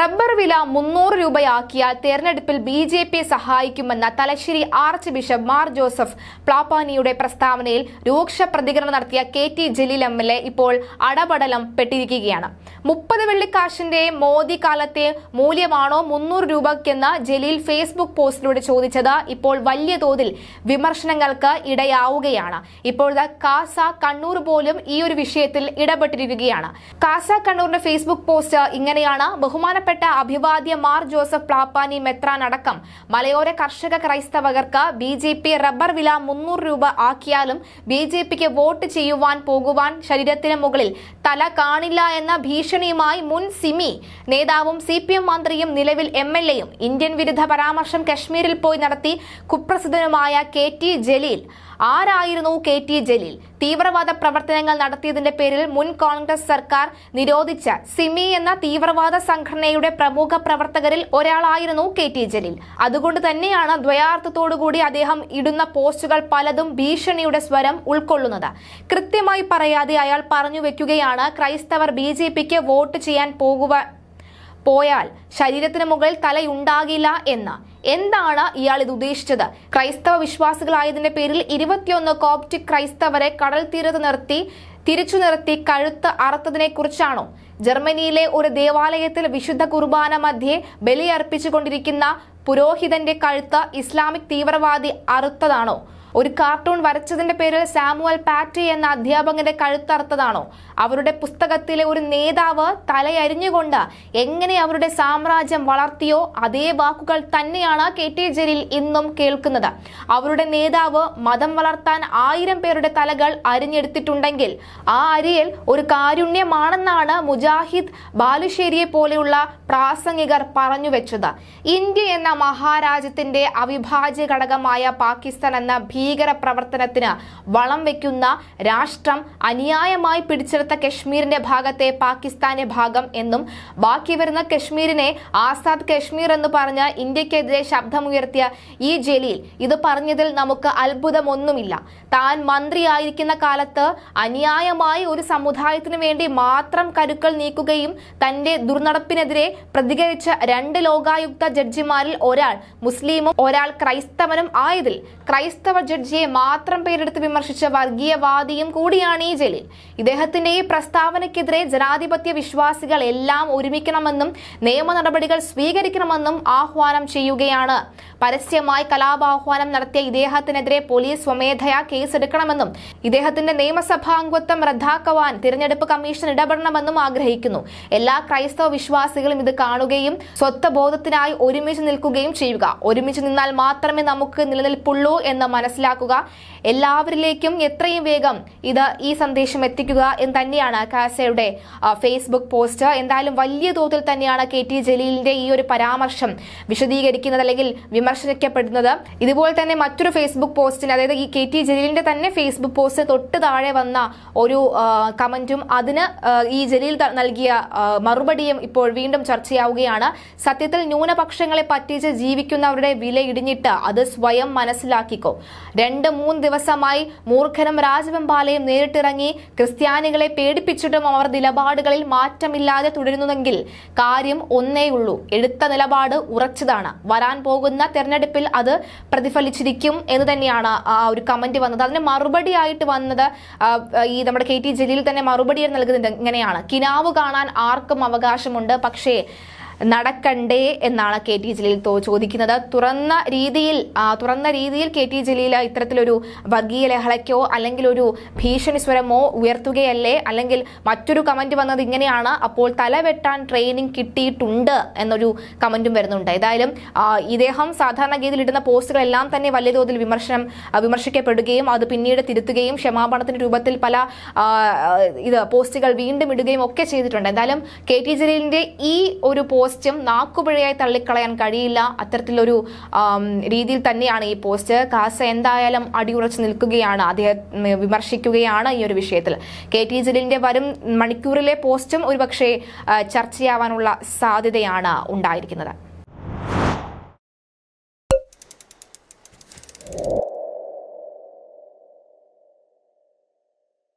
rubber വില മുന്നൂറ് രൂപയാക്കിയാൽ തെരഞ്ഞെടുപ്പിൽ ബി ജെ പി സഹായിക്കുമെന്ന Thalassery archbishop Mar Joseph പ്ലാപ്പാനിയുടെ പ്രസ്താവനയിൽ രൂക്ഷ പ്രതികരണം നടത്തിയ K T Jaleel M L A ഇപ്പോൾ അടപടലം പെട്ടിരിക്കുകയാണ് മുപ്പത് വെള്ളിക്കാശിന്റെ മോദി കാലത്തെ മൂല്യമാണോ മുന്നൂറ് രൂപയ്ക്കെന്ന് ജലീൽ ഫേസ്ബുക്ക് പോസ്റ്റിലൂടെ ചോദിച്ചത് ഇപ്പോൾ വലിയ തോതിൽ വിമർശനങ്ങൾക്ക് ഇടയാവുകയാണ് ഇപ്പോൾ കാസ കണ്ണൂർ പോലും ഈ ഒരു വിഷയത്തിൽ ഇടപെട്ടിരിക്കുകയാണ് കാസ കണ്ണൂരിന്റെ ഫേസ്ബുക്ക് പോസ്റ്റ് ഇങ്ങനെയാണ് ബഹുമാന ബഹുമാനപ്പെട്ട അഭിവാദ്യ മാർ ജോസഫ് പ്ലാപ്പാനി മെത്രാൻ അടക്കം മലയോര കർഷക ക്രൈസ്തവകർക്ക് ബി ജെ പി റബ്ബർ വില മുന്നൂറ് രൂപ ആക്കിയാലും ബി ജെ പിക്ക് വോട്ട് ചെയ്യുവാൻ പോകുവാൻ ശരീരത്തിന് മുകളിൽ തല കാണില്ല എന്ന ഭീഷണിയുമായി മുൻ സിമി നേതാവും സി പി എം മന്ത്രിയും നിലവിൽ എം എൽ എയും ഇന്ത്യൻ വിരുദ്ധ പരാമർശം കശ്മീരിൽ പോയി നടത്തി കുപ്രസിദ്ധനുമായ കെ ടി ജലീൽ ആരായിരുന്നു കെ ടി ജലീൽ തീവ്രവാദ പ്രവർത്തനങ്ങൾ നടത്തിയതിന്റെ പേരിൽ മുൻ കോൺഗ്രസ് സർക്കാർ നിരോധിച്ച സിമി എന്ന തീവ്രവാദ സംഘടനയുടെ പ്രമുഖ പ്രവർത്തകരിൽ ഒരാളായിരുന്നു കെ ടി ജലീൽ അതുകൊണ്ട് തന്നെയാണ് ദ്വയാർത്ഥത്തോടുകൂടി അദ്ദേഹം ഇടുന്ന പോസ്റ്റുകൾ പലതും ഭീഷണിയുടെ സ്വരം ഉൾക്കൊള്ളുന്നത് കൃത്യമായി പറയാതെ അയാൾ പറഞ്ഞു വെക്കുകയാണ് ക്രൈസ്തവർ ബി ജെ പിക്ക് വോട്ട് ചെയ്യാൻ പോകുക പോയാൽ ശരീരത്തിന് മുകളിൽ തലയുണ്ടാകില്ല എന്ന് എന്താണ് ഇയാൾ ഇത് ഉദ്ദേശിച്ചത് ക്രൈസ്തവ വിശ്വാസികളായതിന്റെ പേരിൽ ഇരുപത്തിയൊന്ന് കോപ്റ്റിക് ക്രൈസ്തവരെ കടൽ തീരത്ത് നിർത്തി തിരിച്ചു നിർത്തി കഴുത്ത് അറുത്തതിനെക്കുറിച്ചാണോ ജർമ്മനിയിലെ ഒരു ദേവാലയത്തിൽ വിശുദ്ധ കുർബാന മധ്യേ ബലിയർപ്പിച്ചുകൊണ്ടിരിക്കുന്ന പുരോഹിതന്റെ കഴുത്ത് ഇസ്ലാമിക് തീവ്രവാദി അറുത്തതാണോ ഒരു കാർട്ടൂൺ വരച്ചതിന്റെ പേരിൽ സാമുവൽ പാറ്റി എന്ന അധ്യാപകന്റെ കഴുത്തറുത്തതാണോ അവരുടെ പുസ്തകത്തിലെ ഒരു നേതാവ് തലയരിഞ്ഞുകൊണ്ട് എങ്ങനെ അവരുടെ സാമ്രാജ്യം വളർത്തിയോ അതേ വാക്കുകൾ തന്നെയാണ് കെ ടി ജലീൽ ഇന്നും കേൾക്കുന്നത് അവരുടെ നേതാവ് മതം വളർത്താൻ ആയിരം പേരുടെ തലകൾ അരിഞ്ഞെടുത്തിട്ടുണ്ടെങ്കിൽ ആ അരിയൽ ഒരു കാരുണ്യമാണെന്നാണ് മുജാഹിദ് ബാലുശ്ശേരിയെ പോലെയുള്ള പ്രാസംഗികർ പറഞ്ഞു വെച്ചത് ഇന്ത്യ എന്ന മഹാരാജ്യത്തിന്റെ അവിഭാജ്യ ഘടകമായ പാകിസ്ഥാൻ എന്ന ഭീകര പ്രവർത്തനത്തിന് വളം വെക്കുന്ന രാഷ്ട്രം അനുയായമായി പിടിച്ചെടുത്ത കശ്മീരിന്റെ ഭാഗത്തെ പാകിസ്ഥാന്റെ ഭാഗം എന്നും ബാക്കി വരുന്ന കശ്മീരിനെ ആസാദ് കശ്മീർ എന്ന് പറഞ്ഞ് ഇന്ത്യക്കെതിരെ ശബ്ദമുയർത്തിയ ഈ ജലീൽ ഇത് പറഞ്ഞതിൽ നമുക്ക് അത്ഭുതമൊന്നുമില്ല താൻ മന്ത്രിയായിരിക്കുന്ന കാലത്ത് അനുയായ ന്യായമായി ഒരു സമുദായത്തിനു വേണ്ടി മാത്രം കരുക്കൾ നീക്കുകയും തന്റെ ദുർനടപ്പിനെതിരെ പ്രതികരിച്ച രണ്ട് ലോകായുക്ത ജഡ്ജിമാരിൽ ഒരാൾ മുസ്ലിമും ഒരാൾ ക്രൈസ്തവനും ആയതിൽ ക്രൈസ്തവ ജഡ്ജിയെ മാത്രം പേരെടുത്ത് വിമർശിച്ച വർഗീയവാദിയും കൂടിയാണ് ഈ ജലീൽ ഇദ്ദേഹത്തിന്റെ ഈ പ്രസ്താവനയ്ക്കെതിരെ ജനാധിപത്യ വിശ്വാസികൾ എല്ലാം ഒരുമിക്കണമെന്നും നിയമ നടപടികൾ സ്വീകരിക്കണമെന്നും ആഹ്വാനം ചെയ്യുകയാണ് പരസ്യമായി കലാപാഹ്വാനം നടത്തിയ ഇദ്ദേഹത്തിനെതിരെ പോലീസ് സ്വമേധയാ കേസെടുക്കണമെന്നും ഇദ്ദേഹത്തിന്റെ നിയമസഭാംഗത്വം വിശ്വാസം റദ്ദാക്കുവാൻ തിരഞ്ഞെടുപ്പ് കമ്മീഷൻ ഇടപെടണമെന്നും ആഗ്രഹിക്കുന്നു എല്ലാ ക്രൈസ്തവ വിശ്വാസികളും ഇത് കാണുകയും സ്വത്വബോധത്തിനായി ഒരുമിച്ച് നിൽക്കുകയും ചെയ്യുക ഒരുമിച്ച് നിന്നാൽ മാത്രമേ നമുക്ക് നിലനിൽപ്പുള്ളൂ എന്ന് മനസ്സിലാക്കുക എല്ലാവരിലേക്കും എത്രയും വേഗം ഇത് ഈ സന്ദേശം എത്തിക്കുക എന്ന് തന്നെയാണ് കാസയുടെ ഫേസ്ബുക്ക് പോസ്റ്റ് എന്തായാലും വലിയ തോതിൽ തന്നെയാണ് കെ ടി ജലീലിന്റെ ഈ ഒരു പരാമർശം വിശദീകരിക്കുന്നത് അല്ലെങ്കിൽ വിമർശിക്കപ്പെടുന്നത് ഇതുപോലെ തന്നെ മറ്റൊരു ഫേസ്ബുക്ക് പോസ്റ്റിന് അതായത് ഈ കെ ടി ജലീലിന്റെ തന്നെ ഫേസ്ബുക്ക് പോസ്റ്റ് തൊട്ട് താഴെ വന്ന ഒരു കമന്റും അതിന് ഈ ജലീൽ നൽകിയ മറുപടിയും ഇപ്പോൾ വീണ്ടും ചർച്ചയാവുകയാണ് സത്യത്തിൽ ന്യൂനപക്ഷങ്ങളെ പറ്റിച്ച് ജീവിക്കുന്നവരുടെ വില ഇടിഞ്ഞിട്ട് അത് സ്വയം മനസ്സിലാക്കിക്കോ രണ്ട് മൂന്ന് ദിവസമായി മൂർഖനും രാജവെമ്പാലയും നേരിട്ടിറങ്ങി ക്രിസ്ത്യാനികളെ പേടിപ്പിച്ചിട്ടും അവർ നിലപാടുകളിൽ മാറ്റമില്ലാതെ തുടരുന്നുവെങ്കിൽ കാര്യം ഒന്നേ ഉള്ളൂ എടുത്ത നിലപാട് ഉറച്ചതാണ് വരാൻ പോകുന്ന തെരഞ്ഞെടുപ്പിൽ അത് പ്രതിഫലിച്ചിരിക്കും എന്ന് തന്നെയാണ് ആ ഒരു കമന്റ് വന്നത് അതിന് മറുപടിയായിട്ട് വന്നത് ഈ നമ്മുടെ കെ ടി ജലീൽ തന്നെ മറുപടി നൽകുന്നുണ്ട് ഇങ്ങനെയാണ് കിനാവ് കാണാൻ ആർക്കും അവകാശമുണ്ട് പക്ഷേ നടക്കണ്ടേ എന്നാണ് കെ ടി ജലീൽ ചോദിക്കുന്നത് തുറന്ന രീതിയിൽ തുറന്ന രീതിയിൽ കെ ടി ജലീൽ ഇത്തരത്തിലൊരു വർഗീയ ലഹളയ്ക്കോ അല്ലെങ്കിൽ ഒരു ഭീഷണി സ്വരമോ ഉയർത്തുകയല്ലേ അല്ലെങ്കിൽ മറ്റൊരു കമന്റ് വന്നത് ഇങ്ങനെയാണ് അപ്പോൾ തലവെട്ടാൻ ട്രെയിനിങ് കിട്ടിയിട്ടുണ്ട് എന്നൊരു കമന്റും വരുന്നുണ്ട് ഏതായാലും ഇദ്ദേഹം സാധാരണഗതിയിൽ ഇടുന്ന പോസ്റ്റുകളെല്ലാം തന്നെ വലിയ തോതിൽ വിമർശനം വിമർശിക്കപ്പെടുകയും അത് പിന്നീട് തിരുത്തുകയും ക്ഷമാപണത്തിന്റെ രൂപത്തിൽ പല ഇത് പോസ്റ്റുകൾ വീണ്ടും ഇടുകയും ഒക്കെ ചെയ്തിട്ടുണ്ട് എന്തായാലും കെ ടി ജലീലിന്റെ ഈ ഒരു പോസ്റ്റ് പോസ്റ്റും നാക്കുപിഴയായി തള്ളിക്കളയാൻ കഴിയില്ല അത്തരത്തിലൊരു രീതിയിൽ തന്നെയാണ് ഈ പോസ്റ്റ് കാസ എന്തായാലും അടിയുറച്ചു നിൽക്കുകയാണ് അദ്ദേഹം വിമർശിക്കുകയാണ് ഈ ഒരു വിഷയത്തിൽ കെ ടി ജലീലിന്റെ വരും മണിക്കൂറിലെ പോസ്റ്റും ഒരുപക്ഷെ ചർച്ചയാവാനുള്ള സാധ്യതയാണ് ഉണ്ടായിരിക്കുന്നത്